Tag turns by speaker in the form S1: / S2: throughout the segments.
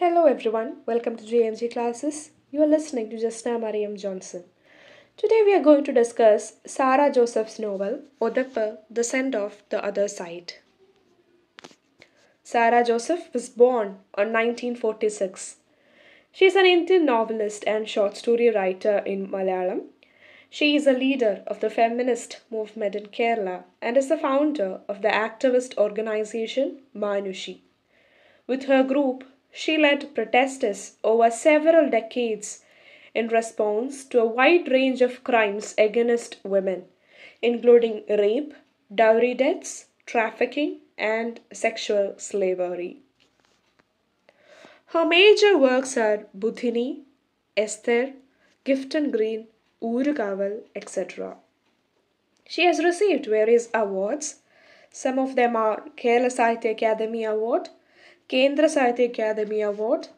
S1: Hello everyone, welcome to JMG classes. You are listening to Justna Mariam Johnson. Today we are going to discuss Sarah Joseph's novel Odappa, The Send of the Other Side. Sarah Joseph was born on 1946. She is an Indian novelist and short story writer in Malayalam. She is a leader of the feminist movement in Kerala and is the founder of the activist organization Manushi. With her group, she led protests over several decades in response to a wide range of crimes against women, including rape, dowry deaths, trafficking, and sexual slavery. Her major works are Buthini, Esther, Gifton Green, Urukawal, etc. She has received various awards. Some of them are Kerala Sahitya Academy Award, Kendra Sahitya Akademi award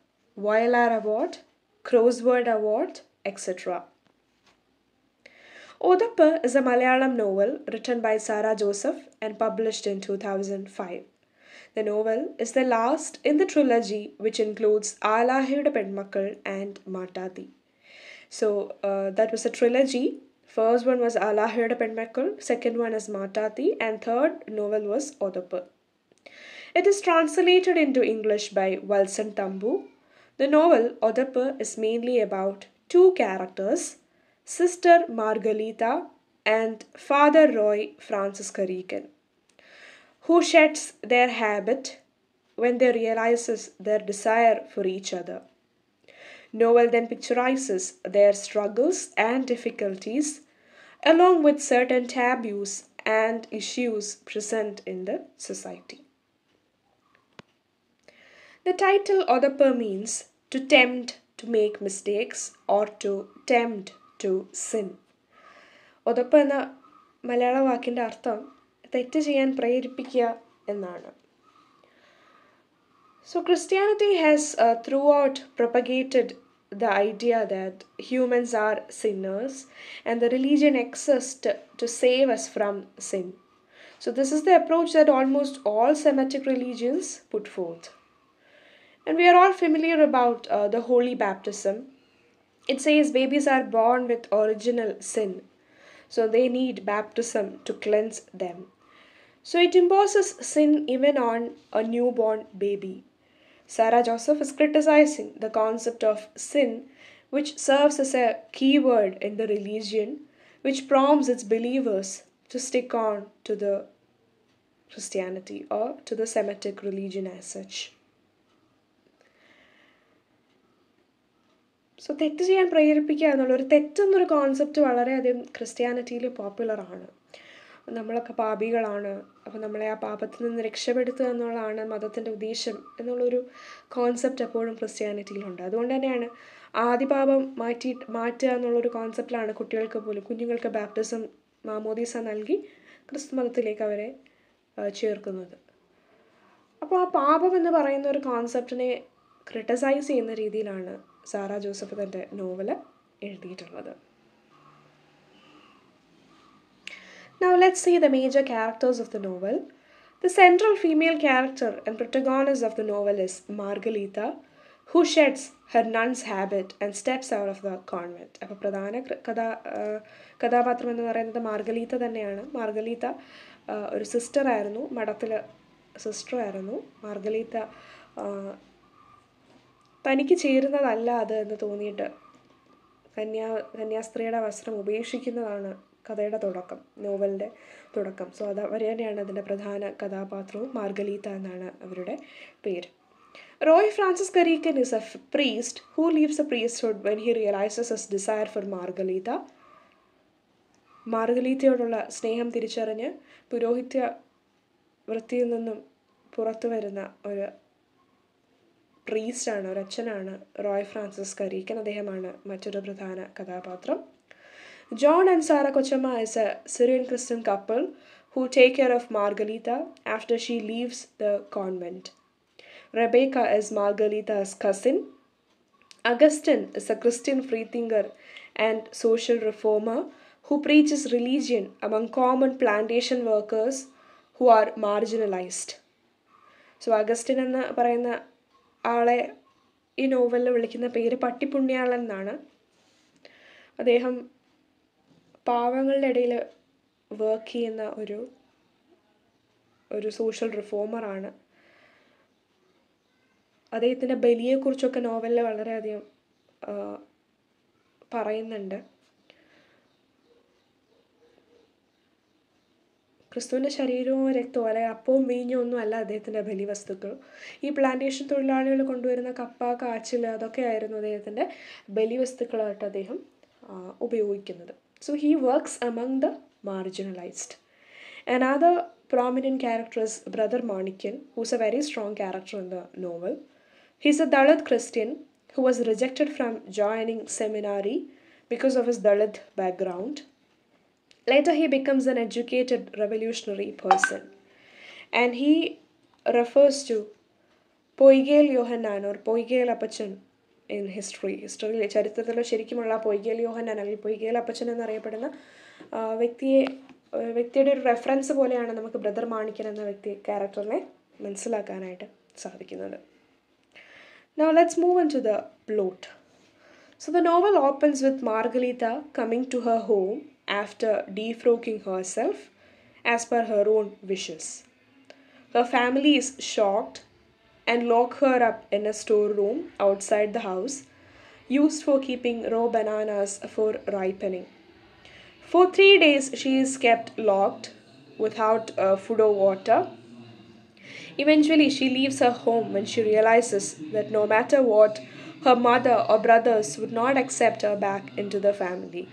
S1: Vayalar award crossword award etcetera Othappu is a Malayalam novel written by Sara Joseph and published in two thousand five The novel is the last in the trilogy, which includes Alahirda and Matati. So uh, that was a trilogy. First one was Alahirda second one is Matati, and third novel was Odappu. It is translated into English by Walson Tambu. The novel Odappu is mainly about two characters, Sister Margalita and Father Roy Francis Regan, who sheds their habit when they realizes their desire for each other. Noel then picturizes their struggles and difficulties along with certain taboos and issues present in the society. The title or the per means to tempt to make mistakes or to tempt to sin Othappu എന്ന മലയാള വാക്കിൻ്റെ അർത്ഥം തെറ്റ് ചെയ്യാൻ പ്രേരിപ്പിക്കുക എന്നാണ് So, Christianity has uh, throughout propagated the idea that humans are sinners and the religion exists to save us from sin. So, this is the approach that almost all Semitic religions put forth. And we are all familiar about uh, the holy baptism. It says babies are born with original sin, so they need baptism to cleanse them. So it imposes sin even on a newborn baby. Sarah Joseph is criticizing the concept of sin, which serves as a keyword in the religion, which prompts its believers to stick on to the Christianity or to the Semitic religion as such. So തെറ്റ് ചെയ്യാൻ പ്രേരിപ്പിക്കുക എന്നുള്ള ഒരു തെറ്റെന്നൊരു concept വളരെയധികം ക്രിസ്ത്യാനിറ്റിയിൽ പോപ്പുലറാണ് നമ്മളൊക്കെ പാപികളാണ് അപ്പോൾ നമ്മളെ ആ പാപത്തിൽ നിന്ന് രക്ഷപ്പെടുത്തുക എന്നുള്ളതാണ് മതത്തിൻ്റെ ഉദ്ദേശം എന്നുള്ളൊരു കോൺസെപ്റ്റ് എപ്പോഴും ക്രിസ്ത്യാനിറ്റിയിലുണ്ട് അതുകൊണ്ട് തന്നെയാണ് ആദിപാപം മാറ്റി മാറ്റുക എന്നുള്ളൊരു കോൺസെപ്റ്റിലാണ് കുട്ടികൾക്ക് പോലും കുഞ്ഞുങ്ങൾക്ക് ബാപ്റ്റിസം മാമോദീസ നൽകി ക്രിസ്തു മതത്തിലേക്ക് അവരെ ചേർക്കുന്നത് അപ്പോൾ ആ പാപം എന്ന് പറയുന്ന ഒരു കോൺസെപ്റ്റിനെ ക്രിട്ടിസൈസ് ചെയ്യുന്ന രീതിയിലാണ് സാറ ജോസഫ് തൻ്റെ നോവല് എഴുതിയിട്ടുള്ളത് now let see the major characters of the novel the central female character and protagonist of the novel is Margalitha who sheds her nun's habit and steps out of the convent അപ്പോൾ പ്രധാന കഥാ കഥാപാത്രം എന്ന് പറയുന്നത് മാർഗലീത തന്നെയാണ് മാർഗലീത ഒരു സിസ്റ്ററായിരുന്നു മഠത്തിലെ സിസ്റ്ററായിരുന്നു മാർഗലീത തനിക്ക് ചേരുന്നതല്ല അത് എന്ന് തോന്നിയിട്ട് കന്യാ കന്യാസ്ത്രീയുടെ വസ്ത്രം ഉപേക്ഷിക്കുന്നതാണ് കഥയുടെ തുടക്കം നോവലിൻ്റെ തുടക്കം സോ അത് അവർ തന്നെയാണ് അതിൻ്റെ പ്രധാന കഥാപാത്രവും മാർഗലീത്ത എന്നാണ് അവരുടെ പേര് Roy Francis Kareekkan is a priest who leaves a priesthood when he realises his desire for Margalitha മാർഗലീത്തയോടുള്ള സ്നേഹം തിരിച്ചറിഞ്ഞ് പുരോഹിത്യ വൃത്തിയിൽ നിന്നും പുറത്തു വരുന്ന ഒരു പ്രീസ്റ്റാണ് ഒരച്ഛനാണ് റോയ് ഫ്രാൻസിസ് കരീക്കൻ അദ്ദേഹമാണ് മറ്റൊരു പ്രധാന കഥാപാത്രം John and Sara Kochamma is a Syrian Christian couple who take care of Margalitha after she leaves the convent Rebecca is Margalitha's cousin Augustine is a Christian free thinker and social reformer who preaches religion among common plantation workers who are marginalised so Augustine എന്ന് പറയുന്ന ആളെ ഈ നോവലിൽ വിളിക്കുന്ന പേര് പട്ടിപ്പുണ്യാളൻ എന്നാണ് അദ്ദേഹം പാവങ്ങളുടെ ഇടയിൽ വർക്ക് ചെയ്യുന്ന ഒരു ഒരു സോഷ്യൽ റിഫോമറാണ് അദ്ദേഹത്തിൻ്റെ ബലിയെക്കുറിച്ചൊക്കെ നോവലിൽ വളരെയധികം പറയുന്നുണ്ട് ക്രിസ്തുവിൻ്റെ ശരീരവും രക്തവും അല്ലെങ്കിൽ അപ്പവും വീഞ്ഞും ഒന്നും അല്ല അദ്ദേഹത്തിൻ്റെ ബലിവസ്തുക്കൾ ഈ പ്ലാന്റേഷൻ തൊഴിലാളികൾ കൊണ്ടുവരുന്ന കപ്പ കാച്ചിൽ അതൊക്കെ ആയിരുന്നു ബലി ബലിവസ്തുക്കളായിട്ട് അദ്ദേഹം ഉപയോഗിക്കുന്നത് so he works among the marginalised another prominent characters brother Manikyan who's a very strong character in the novel he's a Dalit Christian who was rejected from joining seminary because of his Dalit background Later, he becomes an educated revolutionary person. And he refers to Poikayil Yohannan or Poikayil Appachan in history ഹിസ്റ്ററിയിൽ ചരിത്രത്തിൽ ശരിക്കുമുള്ള പൊയ്കേൽ യോഹന്നാൻ അല്ലെങ്കിൽ പൊയ്കേൽ അപ്പച്ചൻ എന്നറിയപ്പെടുന്ന വ്യക്തിയെ വ്യക്തിയുടെ ഒരു reference പോലെയാണ് നമുക്ക് ബ്രദർ മാണിക്കൻ എന്ന വ്യക്തി ക്യാരക്ടറിനെ മനസ്സിലാക്കാനായിട്ട് സാധിക്കുന്നത് Now let's move on to the plot. So the novel opens with Margarita coming to her home after defrocking herself as per her own wishes. Her family is shocked and lock her up in a storeroom outside the house used for keeping raw bananas for ripening. For three days, she is kept locked without uh, food or water. Eventually, she leaves her home when she realizes that no matter what, her mother or brothers would not accept her back into the family.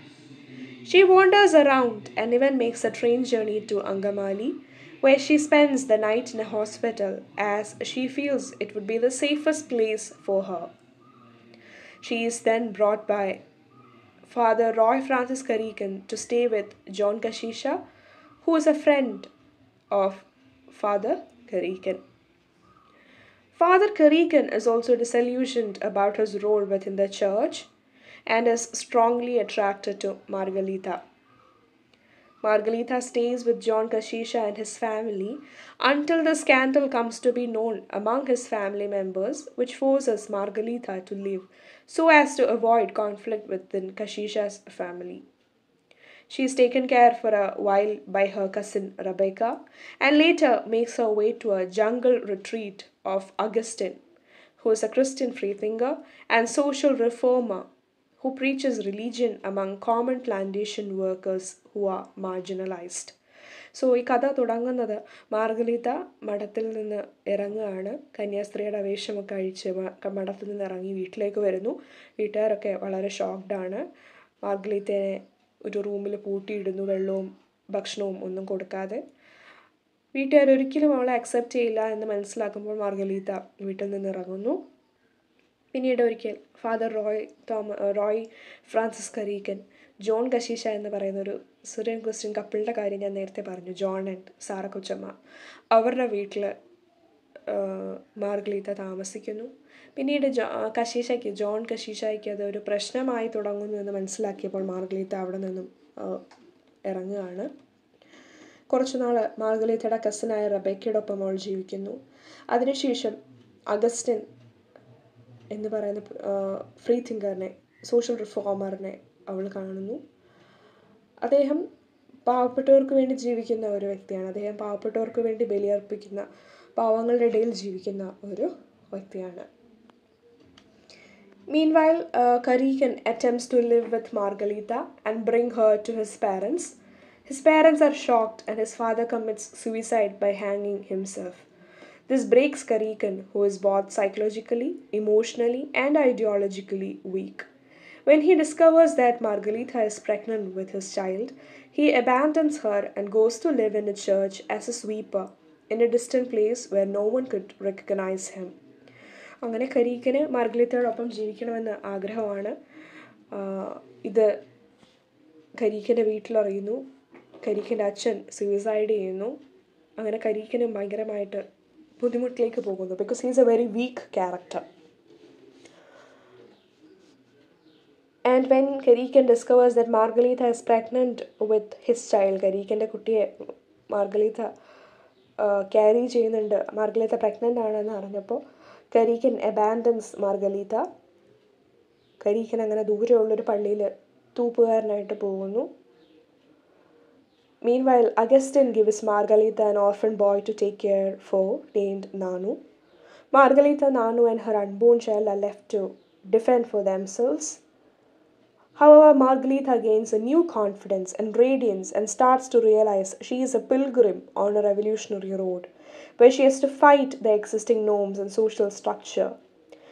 S1: She wanders around and even makes a train journey to Angamali, where she spends the night in a hospital as she feels it would be the safest place for her. She is then brought by Father Roy Francis Karikan to stay with John Kashisha, who is a friend of Father Karikan. Father Karikan is also disillusioned about his role within the church and is strongly attracted to Margalita. Margalita stays with John Kashisha and his family until the scandal comes to be known among his family members, which forces Margalita to leave so as to avoid conflict within Kashisha's family. She is taken care for a while by her cousin Rebecca and later makes her way to a jungle retreat of Augustine, who is a Christian freethinker and social reformer who preaches religion among common plantation workers who are marginalized. So ഈ കഥ തുടങ്ങുന്നത് മാർഗലിത മഠത്തിൽ നിന്ന് ഇറങ്ങുകയാണ് കന്യാസ്ത്രീയുടെ വേഷമൊക്കെ അഴിച്ച് മഠത്തിൽ നിന്ന് ഇറങ്ങി വീട്ടിലേക്ക് വരുന്നു വീട്ടുകാരൊക്കെ വളരെ ഷോക്ക്ഡാണ് മാർഗലിത്തയെ ഒരു റൂമിൽ പൂട്ടിയിടുന്നു വെള്ളവും ഭക്ഷണവും ഒന്നും കൊടുക്കാതെ വീട്ടുകാർ ഒരിക്കലും അവളെ അക്സെപ്റ്റ് ചെയ്യില്ല എന്ന് മനസ്സിലാക്കുമ്പോൾ മാർഗലീത്ത വീട്ടിൽ നിന്ന് ഇറങ്ങുന്നു പിന്നീട് ഒരിക്കൽ ഫാദർ റോയ് തോമ റോയ് ഫ്രാൻസിസ് കരീക്കൻ ജോൺ കശീഷ എന്ന് പറയുന്ന ഒരു സുരൻ ക്രിസ്ത്യൻ കപ്പിളിൻ്റെ കാര്യം ഞാൻ നേരത്തെ പറഞ്ഞു ജോൺ ആൻഡ് സാറ കൊച്ചമ്മ അവരുടെ വീട്ടിൽ മാർഗ്ലീത്ത താമസിക്കുന്നു പിന്നീട് ജോ കശീഷയ്ക്ക് ജോൺ കശീഷയ്ക്ക് അത് ഒരു പ്രശ്നമായി തുടങ്ങുന്നു എന്ന് മനസ്സിലാക്കിയപ്പോൾ മാർഗ്ലീത്ത അവിടെ നിന്നും ഇറങ്ങുകയാണ് കുറച്ചുനാൾ മാർഗലീത്തയുടെ കസിനായ ഒപ്പം അവൾ ജീവിക്കുന്നു അതിനുശേഷം അഗസ്റ്റിൻ എന്ന് പറയുന്ന ഫ്രീ തിങ്കറിനെ സോഷ്യൽ റിഫോമറിനെ അവൾ കാണുന്നു അദ്ദേഹം പാവപ്പെട്ടവർക്ക് വേണ്ടി ജീവിക്കുന്ന ഒരു വ്യക്തിയാണ് അദ്ദേഹം പാവപ്പെട്ടവർക്ക് വേണ്ടി ബലിയർപ്പിക്കുന്ന പാവങ്ങളുടെ ഇടയിൽ ജീവിക്കുന്ന ഒരു വ്യക്തിയാണ് മീൻവായൽ Kareekkan attempts to live with Margalitha and bring her to his parents his parents are shocked and his father commits suicide by ഹാങ്ങിങ് himself This breaks Karikan, who is both psychologically, emotionally, and ideologically weak. When he discovers that Margalitha is pregnant with his child, he abandons her and goes to live in a church as a sweeper in a distant place where no one could recognize him. അങ്ങനെ കരീക്കന് മാർഗലിത്തയോടൊപ്പം ജീവിക്കണമെന്ന് ആഗ്രഹമാണ് ഇത് കരീക്കൻ്റെ വീട്ടിലറിയുന്നു കരീക്കൻ്റെ അച്ഛൻ suicide ചെയ്യുന്നു അങ്ങനെ കരീക്കനും ഭയങ്കരമായിട്ട് ബുദ്ധിമുട്ടിലേക്ക് പോകുന്നു because he's a very weak character and when Kareekkan discovers that Margalitha is pregnant with his child കരീക്കൻ്റെ കുട്ടിയെ മാർഗലീത ക്യാരി ചെയ്യുന്നുണ്ട് മാർഗലീത പ്രഗ്നൻ്റ് ആണെന്ന് അറിഞ്ഞപ്പോൾ കരീക്കൻ അബാൻഡൻസ് മാർഗലീത കരീക്കൻ അങ്ങനെ ദൂരെയുള്ളൊരു പള്ളിയിൽ തൂപ്പുകാരനായിട്ട് പോകുന്നു Meanwhile, Augustine gives Margalita an orphan boy to take care for, named Nanu. Margalita, Nanu, and her unborn child are left to defend for themselves. However, Margalita gains a new confidence and radiance and starts to realize she is a pilgrim on a revolutionary road, where she has to fight the existing norms and social structure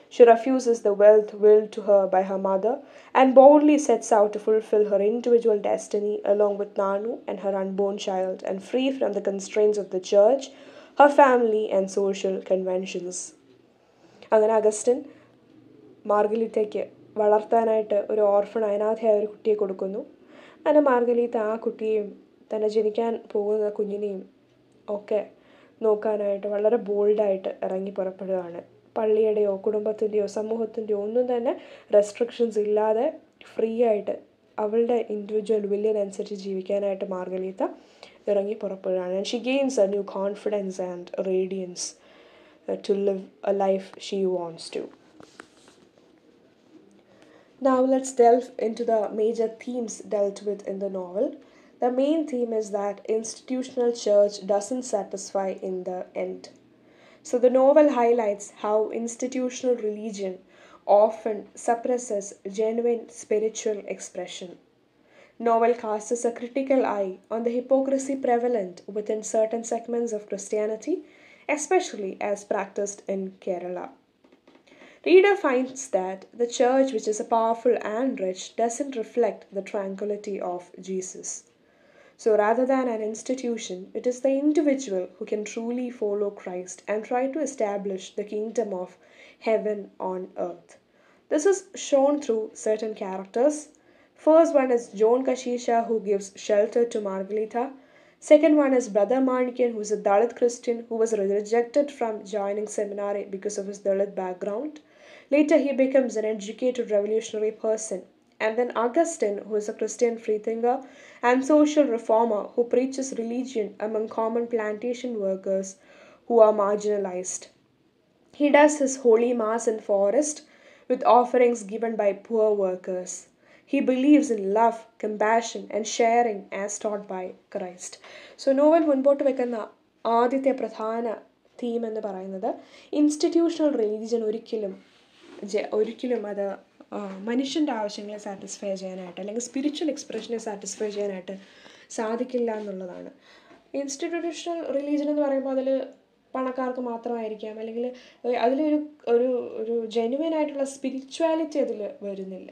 S1: She refuses the wealth willed to her by her mother and boldly sets out to fulfill her individual destiny along with Nanu and her unborn child and free from the constraints of the church, her family, and social conventions. അങ്ങനെ അഗസ്റ്റിൻ മാർഗലിറ്റയ്ക്ക് വളർത്താനായിട്ട് ഒരു orphan അനാഥയായ ഒരു കുട്ടിയെ കൊടുക്കുന്നു അങ്ങനെ മാർഗലീത്ത ആ കുട്ടിയെയും തന്നെ ജനിക്കാൻ പോകുന്ന കുഞ്ഞിനെയും ഒക്കെ നോക്കാനായിട്ട് വളരെ ബോൾഡായിട്ട് ഇറങ്ങി പുറപ്പെടുകയാണ് പള്ളിയുടെയോ കുടുംബത്തിൻ്റെയോ സമൂഹത്തിൻ്റെയോ ഒന്നും തന്നെ റെസ്ട്രിക്ഷൻസ് ഇല്ലാതെ ഫ്രീ ആയിട്ട് അവളുടെ ഇൻഡിവിജ്വൽ വില്ലിനനുസരിച്ച് ജീവിക്കാനായിട്ട് മാർഗലീത്ത ഇറങ്ങി പുറപ്പെടുകയാണ് and she gains a new confidence and radiance to live a life she wants to let's delve into the major themes dealt with in the novel the main theme is that institutional church doesn't satisfy in the end So the novel highlights how institutional religion often suppresses genuine spiritual expression. Novel casts a critical eye on the hypocrisy prevalent within certain segments of Christianity, especially as practiced in Kerala. Reader finds that the church, which is powerful and rich, doesn't reflect the tranquility of Jesus. So rather than an institution, it is the individual who can truly follow Christ and try to establish the kingdom of heaven on earth. This is shown through certain characters. First one is Joan Kashisha who gives shelter to Margarita. Second one is Brother Manikyan who is a Dalit Christian who was rejected from joining seminary because of his Dalit background. Later he becomes an educated revolutionary person and then Augustine, who is a Christian freethinker and social reformer who preaches religion among common plantation workers who are marginalized. He does his holy mass in forest with offerings given by poor workers. He believes in love, compassion, and sharing as taught by Christ. So novel മുൻപോട്ട് വെക്കുന്ന ആദ്യത്തെ പ്രധാന theme എന്ന് പറയുന്നത് institutional religion ഒരിക്കലും ഒരിക്കലും അത് മനുഷ്യൻ്റെ ആവശ്യങ്ങളെ സാറ്റിസ്ഫൈ ചെയ്യാനായിട്ട് അല്ലെങ്കിൽ സ്പിരിച്വൽ എക്സ്പ്രഷനെ സാറ്റിസ്ഫൈ ചെയ്യാനായിട്ട് സാധിക്കില്ല എന്നുള്ളതാണ് ഇൻസ്റ്റിറ്റ്യൂഷണൽ റിലീജിയൻ എന്ന് പറയുമ്പോൾ അതിൽ പണക്കാർക്ക് മാത്രമായിരിക്കാം അല്ലെങ്കിൽ അതിലൊരു ഒരു ഒരു ജെന്യുവൻ ആയിട്ടുള്ള സ്പിരിച്വാലിറ്റി അതിൽ വരുന്നില്ല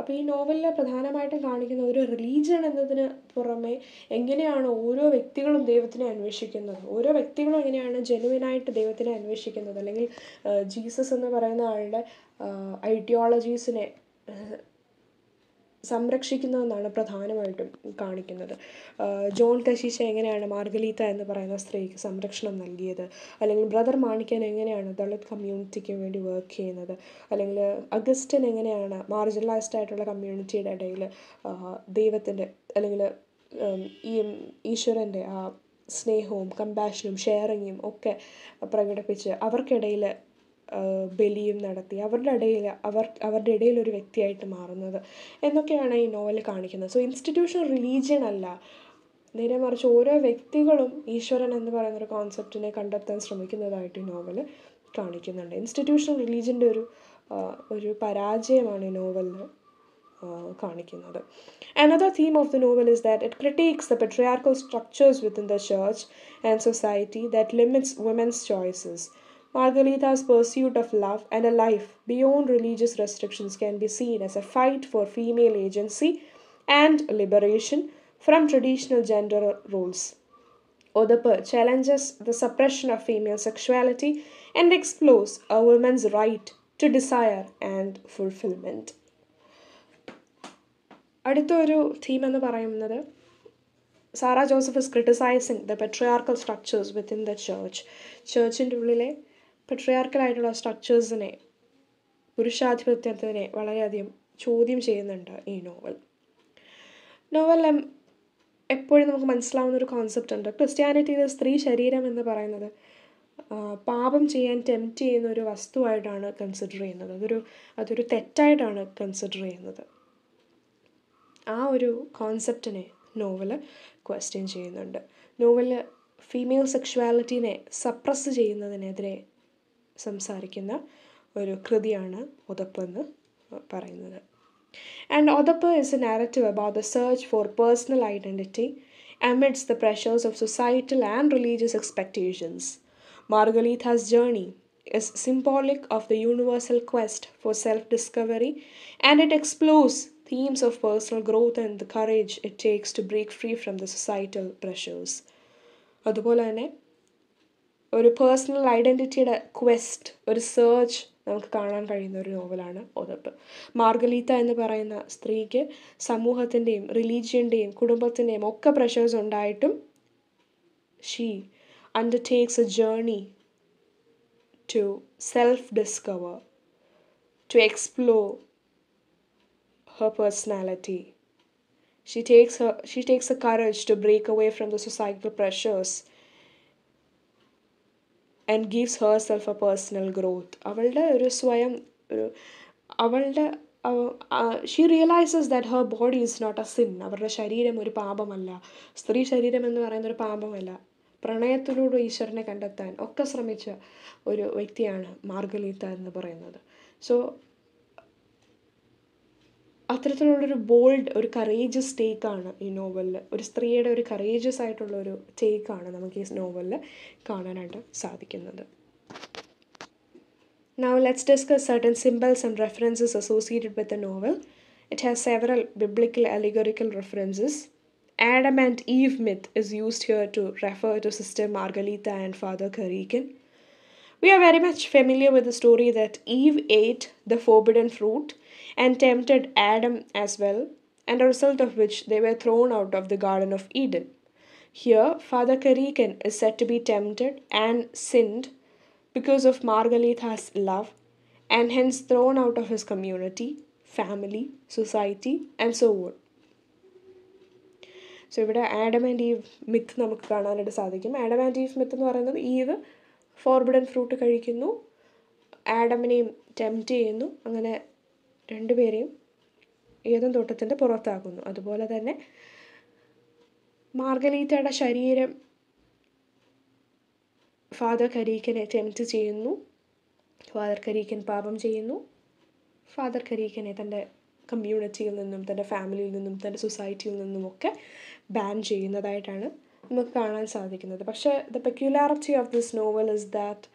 S1: അപ്പോൾ ഈ നോവലിനെ പ്രധാനമായിട്ടും കാണിക്കുന്ന ഒരു റിലീജിയൻ എന്നതിന് പുറമെ എങ്ങനെയാണ് ഓരോ വ്യക്തികളും ദൈവത്തിനെ അന്വേഷിക്കുന്നത് ഓരോ വ്യക്തികളും എങ്ങനെയാണ് ജനുവിനായിട്ട് ദൈവത്തിനെ അന്വേഷിക്കുന്നത് അല്ലെങ്കിൽ ജീസസ് എന്ന് പറയുന്ന ആളുടെ ഐഡിയോളജീസിനെ സംരക്ഷിക്കുന്നതെന്നാണ് പ്രധാനമായിട്ടും കാണിക്കുന്നത് ജോൺ കശീശ എങ്ങനെയാണ് മാർഗലീത്ത എന്ന് പറയുന്ന സ്ത്രീക്ക് സംരക്ഷണം നൽകിയത് അല്ലെങ്കിൽ ബ്രദർ മാണിക്കൻ എങ്ങനെയാണ് ദളിത് കമ്മ്യൂണിറ്റിക്ക് വേണ്ടി വർക്ക് ചെയ്യുന്നത് അല്ലെങ്കിൽ അഗസ്റ്റൻ എങ്ങനെയാണ് മാർജിനലൈസ്ഡ് ആയിട്ടുള്ള കമ്മ്യൂണിറ്റിയുടെ ഇടയിൽ ദൈവത്തിൻ്റെ അല്ലെങ്കിൽ ഈ ഈശ്വരൻ്റെ ആ സ്നേഹവും കമ്പാഷനും ഷെയറിങ്ങും ഒക്കെ പ്രകടിപ്പിച്ച് അവർക്കിടയിൽ ബലിയും നടത്തി അവരുടെ ഇടയിൽ അവർ അവരുടെ ഇടയിൽ ഒരു വ്യക്തിയായിട്ട് മാറുന്നത് എന്നൊക്കെയാണ് ഈ നോവൽ കാണിക്കുന്നത് സോ ഇൻസ്റ്റിറ്റ്യൂഷൻ റിലീജിയൻ അല്ല നേരെ മറിച്ച് ഓരോ വ്യക്തികളും ഈശ്വരൻ എന്ന് പറയുന്ന ഒരു കോൺസെപ്റ്റിനെ കണ്ടെത്താൻ ശ്രമിക്കുന്നതായിട്ട് ഈ നോവൽ കാണിക്കുന്നുണ്ട് ഇൻസ്റ്റിറ്റ്യൂഷൻ റിലീജിയൻ്റെ ഒരു ഒരു പരാജയമാണ് ഈ നോവലിൽ കാണിക്കുന്നത് another theme of the novel is that it critiques the patriarchal structures within the church and society that limits women's choices Margarita's pursuit of love and a life beyond religious restrictions can be seen as a fight for female agency and liberation from traditional gender roles. Oedipus challenges the suppression of female sexuality and explores a woman's right to desire and fulfillment. അടുത്ത ഒരു theme എന്ന് പറയുന്നത് Sara Joseph is criticising the patriarchal structures within the church ചേർച്ചിൻ്റെ ഉള്ളിലെ പെട്രിയാർക്കലായിട്ടുള്ള സ്ട്രക്ചേഴ്സിനെ പുരുഷാധിപത്യത്തിനെ വളരെയധികം ചോദ്യം ചെയ്യുന്നുണ്ട് ഈ നോവൽ നോവൽ എപ്പോഴും നമുക്ക് മനസ്സിലാവുന്ന ഒരു കോൺസെപ്റ്റ് ഉണ്ട് ക്രിസ്ത്യാനിറ്റിയിൽ സ്ത്രീ ശരീരം എന്ന് പറയുന്നത് പാപം ചെയ്യാൻ ടെംപ്റ്റ് ചെയ്യുന്ന ഒരു വസ്തുവായിട്ടാണ് കൺസിഡർ ചെയ്യുന്നത് അതൊരു അതൊരു തെറ്റായിട്ടാണ് കൺസിഡർ ചെയ്യുന്നത് ആ ഒരു കോൺസെപ്റ്റിനെ നോവൽ ക്വസ്റ്റ്യൻ ചെയ്യുന്നുണ്ട് നോവൽ ഫീമെയിൽ സെക്ഷുവാലിറ്റീനെ സപ്രസ് ചെയ്യുന്നതിനെതിരെ സംസാരിക്കുന്ന ഒരു കൃതിയാണ് ഒതപ്പ് എന്ന് പറയുന്നത് and Othappu is a narrative about the search for personal identity amidst the pressures of societal and religious expectations Margalitha has journey is symbolic of the universal quest for self discovery and it explores themes of personal growth and the courage it takes to break free from the societal pressures അതുപോലെ തന്നെ ഒരു personal ഐഡൻറ്റിറ്റിയുടെ quest ഒരു search നമുക്ക് കാണാൻ കഴിയുന്ന ഒരു നോവലാണ് ഓതപ്പ് മാർഗലീത്ത എന്ന് പറയുന്ന സ്ത്രീക്ക് സമൂഹത്തിൻ്റെയും റിലീജിയൻ്റെയും കുടുംബത്തിൻ്റെയും ഒക്കെ പ്രഷേഴ്സ് ഉണ്ടായിട്ടും she undertakes a journey to self discover to explore her personality she takes she takes takes courage to break away from the societal societal and gives her self a personal growth അവളുടെ ഒരു സ്വയം ഒരു അവളുടെ she realises that her body is not a sin അവരുടെ ശരീരം ഒരു പാപമല്ല സ്ത്രീ ശരീരം എന്ന് പറയുന്ന ഒരു പാപമല്ല പ്രണയത്തിലൂടെ ഈശ്വരനെ കണ്ടെത്താൻ ഒക്കെ ശ്രമിച്ച ഒരു വ്യക്തിയാണ് മാർഗലീത്ത എന്ന് പറയുന്നത് സോ അത്തരത്തിലുള്ളൊരു ബോൾഡ് ഒരു കറേജസ് ടേക്കാണ് ഈ നോവലിൽ ഒരു സ്ത്രീയുടെ ഒരു കറേജസ് ആയിട്ടുള്ള ഒരു ടേക്കാണ് നമുക്ക് ഈ നോവലിൽ കാണാനായിട്ട് സാധിക്കുന്നത് now let's discuss certain symbols and references associated with a novel it has several biblical allegorical references Adam and Eve myth is used here to refer to sister Margalitha and father Kareekkan We are very much familiar with the story that Eve ate the forbidden fruit and tempted Adam as well, and a result of which they were thrown out of the Garden of Eden. Here, Father Karikan is said to be tempted and sinned because of Margalitha's love and hence thrown out of his community, family, society, and so on. So ഇവിടെ Adam and Eve myth നമുക്ക് കാണാനായിട്ട് സാധിക്കും Adam and Eve myth എന്ന് പറയുന്നത് eve forbidden fruit കഴിക്കുന്നു ആഡമിനെയും tempt ചെയ്യുന്നു അങ്ങനെ രണ്ടുപേരെയും ഏദൻ തോട്ടത്തിൻ്റെ പുറത്താക്കുന്നു അതുപോലെ തന്നെ മാർഗലീറ്റയുടെ ശരീരം ഫാദർ കരീക്കനെ ടെംപ്റ്റ് ചെയ്യുന്നു ഫാദർ കരീക്കൻ പാപം ചെയ്യുന്നു ഫാദർ കരീക്കനെ തൻ്റെ കമ്മ്യൂണിറ്റിയിൽ നിന്നും തൻ്റെ ഫാമിലിയിൽ നിന്നും തൻ്റെ സൊസൈറ്റിയിൽ നിന്നുമൊക്കെ ബാൻ ചെയ്യുന്നതായിട്ടാണ് നമുക്ക് കാണാൻ സാധിക്കുന്നത് പക്ഷേ the peculiarity of this novel is that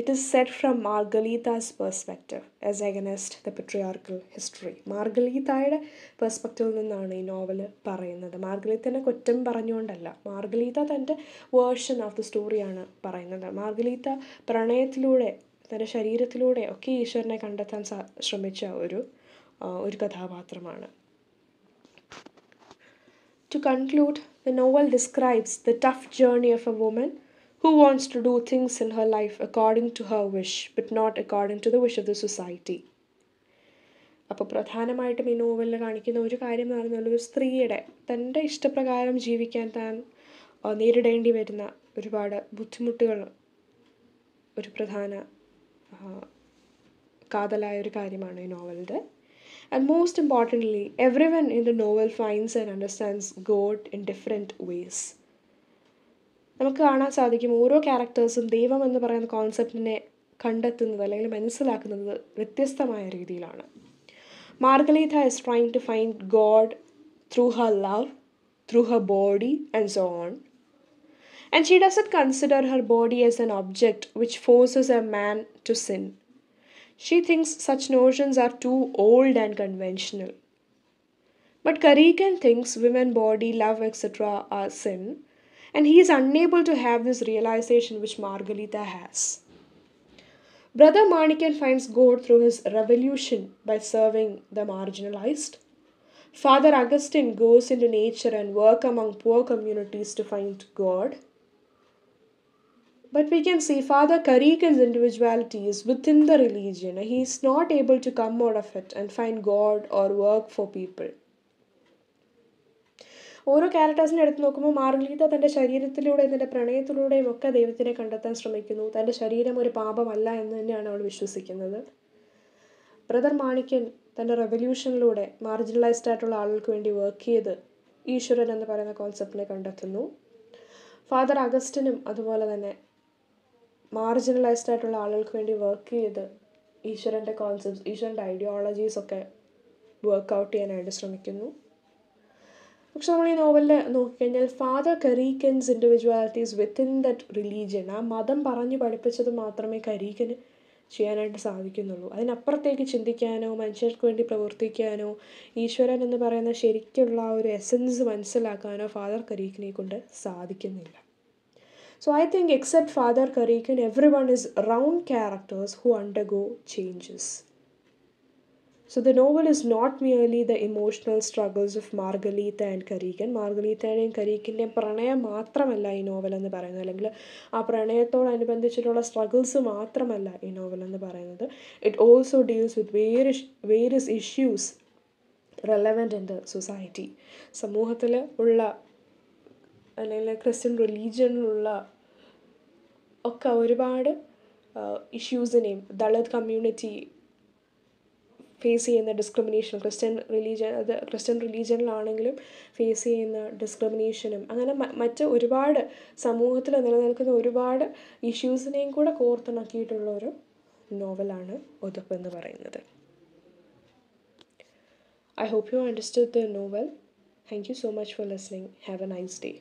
S1: it is set from Margalitha's perspective as against the patriarchal history മാർഗലീതായുടെ പെർസ്പെക്റ്റീവിൽ നിന്നാണ് ഈ നോവൽ പറയുന്നത് മാർഗലീതനെ കുറ്റം പറഞ്ഞുകൊണ്ടല്ല മാർഗലീത തൻ്റെ വേർഷൻ ഓഫ് ദ സ്റ്റോറിയാണ് പറയുന്നത് മാർഗലീത പ്രണയത്തിലൂടെ തൻ്റെ ശരീരത്തിലൂടെ ഒക്കെ ഈശ്വരനെ കണ്ടെത്താൻ ശ്രമിച്ച ഒരു ഒരു കഥാപാത്രമാണ് To conclude, the novel describes the tough journey of a woman who wants to do things in her life according to her wish, but not according to the wish of the society. അപ്പോൾ പ്രധാനമായിട്ടും ഈ നോവലിൽ കാണിക്കുന്ന ഒരു കാര്യം എന്ന് പറയുന്നത് ഒരു സ്ത്രീയുടെ തൻ്റെ ഇഷ്ടപ്രകാരം ജീവിക്കാൻ താൻ നേരിടേണ്ടി വരുന്ന ഒരുപാട് ബുദ്ധിമുട്ടുകൾ ഒരു പ്രധാന കാതലായ ഒരു കാര്യമാണ് ഈ നോവലിൻ്റെ And most importantly, everyone in the novel finds and understands God in different ways. നമുക്ക് കാണാൻ സാധിക്കും ഓരോ ക്യാരക്ടേഴ്സും ദൈവം എന്ന് പറയുന്ന കോൺസെപ്റ്റിനെ കണ്ടെത്തുന്നത് അല്ലെങ്കിൽ മനസ്സിലാക്കുന്നത് വ്യത്യസ്തമായ രീതിയിലാണ് Margalitha is trying to find God through her love through her body and so on and she it consider her body as an object which forces a man to sin She thinks such notions are too old and conventional. But Karikan thinks women, body, love, etc. are sin, and he is unable to have this realization which Margarita has. Brother Manikan finds God through his revolution by serving the marginalized. Father Augustine goes into nature and work among poor communities to find God. But we can see Father Karika's individuality is within the religion. He is not able to come out of it and find God or work for people. ഓരോ ക്യാരക്ടേഴ്സിനെ എടുത്ത് നോക്കുമ്പോൾ മാർഗീത തൻ്റെ ശരീരത്തിലൂടെയും തൻ്റെ പ്രണയത്തിലൂടെയും ഒക്കെ ദൈവത്തിനെ കണ്ടെത്താൻ ശ്രമിക്കുന്നു തൻ്റെ ശരീരം ഒരു പാപമല്ല എന്ന് തന്നെയാണ് അവൾ വിശ്വസിക്കുന്നത് ബ്രദർ മാണിക്യൻ തൻ്റെ റെവല്യൂഷനിലൂടെ മാർജിനലൈസ്ഡ് ആയിട്ടുള്ള ആളുകൾക്ക് വേണ്ടി വർക്ക് ചെയ്ത് ഈശ്വരൻ എന്ന് പറയുന്ന കോൺസെപ്റ്റിനെ കണ്ടെത്തുന്നു ഫാദർ അഗസ്റ്റിനും അതുപോലെ തന്നെ മാർജിനലൈസ്ഡ് ആയിട്ടുള്ള ആളുകൾക്ക് വേണ്ടി വർക്ക് ചെയ്ത് ഈശ്വരൻ്റെ കോൺസെപ്റ്റ്സ് ഈശ്വരൻ്റെ ഒക്കെ വർക്കൗട്ട് ചെയ്യാനായിട്ട് ശ്രമിക്കുന്നു പക്ഷെ നമ്മൾ ഈ നോവലിൽ നോക്കിക്കഴിഞ്ഞാൽ father Kareekkan's individualities within that religion ആ മതം പറഞ്ഞു പഠിപ്പിച്ചത് മാത്രമേ കരീക്കന് ചെയ്യാനായിട്ട് സാധിക്കുന്നുള്ളൂ അതിനപ്പുറത്തേക്ക് ചിന്തിക്കാനോ മനുഷ്യർക്ക് വേണ്ടി പ്രവർത്തിക്കാനോ ഈശ്വരൻ എന്ന് പറയുന്ന ശരിക്കുള്ള ഒരു എസൻസ് മനസ്സിലാക്കാനോ ഫാദർ കരീക്കിനെ കൊണ്ട് സാധിക്കുന്നില്ല so I think except father Kareekkan Father one is round characters who undergo changes so the novel is not merely the emotional struggles of Margalitha and Kareekkan മാർഗലീത്തയുടെയും കരീക്കിൻ്റെയും പ്രണയം മാത്രമല്ല ഈ നോവൽ എന്ന് പറയുന്നത് അല്ലെങ്കിൽ ആ പ്രണയത്തോടനുബന്ധിച്ചിട്ടുള്ള സ്ട്രഗിൾസ് മാത്രമല്ല ഈ നോവൽ എന്ന് പറയുന്നത് it also deals with various various issues relevant in the society സമൂഹത്തിൽ ഉള്ള അല്ലെങ്കിൽ ക്രിസ്ത്യൻ റിലീജിയനിലുള്ള ഒക്കെ ഒരുപാട് ഇഷ്യൂസിനെയും ദളിത് കമ്മ്യൂണിറ്റി ഫേസ് ചെയ്യുന്ന ഡിസ്ക്രിമിനേഷൻ ക്രിസ്ത്യൻ റിലീജിയൻ അത് ക്രിസ്ത്യൻ റിലീജിയനിലാണെങ്കിലും ഫേസ് ചെയ്യുന്ന ഡിസ്ക്രിമിനേഷനും അങ്ങനെ മറ്റ് ഒരുപാട് സമൂഹത്തിൽ നിലനിൽക്കുന്ന ഒരുപാട് ഇഷ്യൂസിനെയും കൂടെ കോർത്തിണക്കിയിട്ടുള്ള ഒരു നോവലാണ് ഒതുപ്പ് എന്ന് പറയുന്നത് I hope you understood the novel thank you so much for listening have a nice day